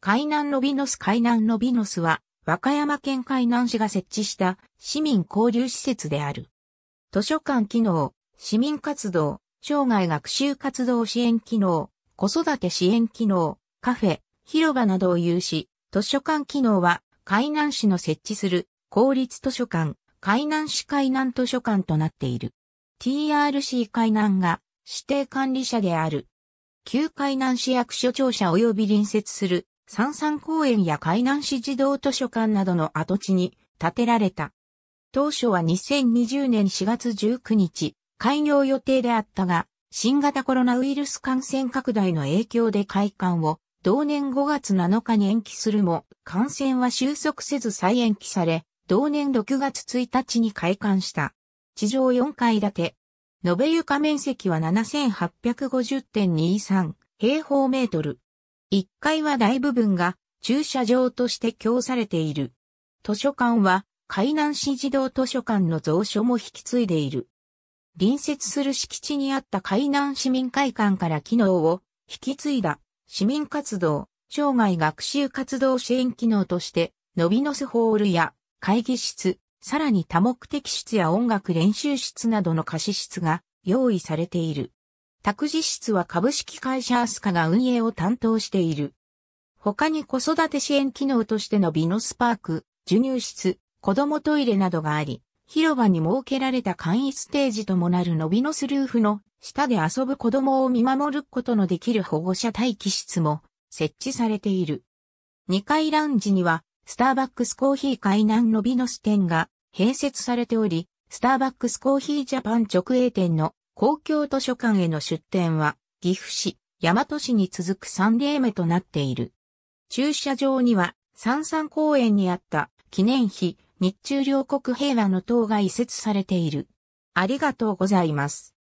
海南ロビノス海南ロビノスは、和歌山県海南市が設置した市民交流施設である。図書館機能、市民活動、生涯学習活動支援機能、子育て支援機能、カフェ、広場などを有し、図書館機能は海南市の設置する公立図書館、海南市海南図書館となっている。TRC 海南が指定管理者である。旧海南市役所庁舎及び隣接する三三公園や海南市児童図書館などの跡地に建てられた。当初は2020年4月19日、開業予定であったが、新型コロナウイルス感染拡大の影響で開館を同年5月7日に延期するも、感染は収束せず再延期され、同年6月1日に開館した。地上4階建て。延べ床面積は7850.23平方メートル。1階は大部分が駐車場として供されている。図書館は海南市児童図書館の蔵書も引き継いでいる。隣接する敷地にあった海南市民会館から機能を引き継いだ市民活動、生涯学習活動支援機能として、のびのすホールや会議室、さらに多目的室や音楽練習室などの貸し室が用意されている。託児室は株式会社アスカが運営を担当している。他に子育て支援機能としてのビノスパーク、授乳室、子供トイレなどがあり、広場に設けられた簡易ステージともなるのびのスルーフの下で遊ぶ子供を見守ることのできる保護者待機室も設置されている。2階ラウンジにはスターバックスコーヒー海南のビノス店が併設されており、スターバックスコーヒージャパン直営店の公共図書館への出展は、岐阜市、大和市に続く3例目となっている。駐車場には、三山公園にあった記念碑、日中両国平和の塔が移設されている。ありがとうございます。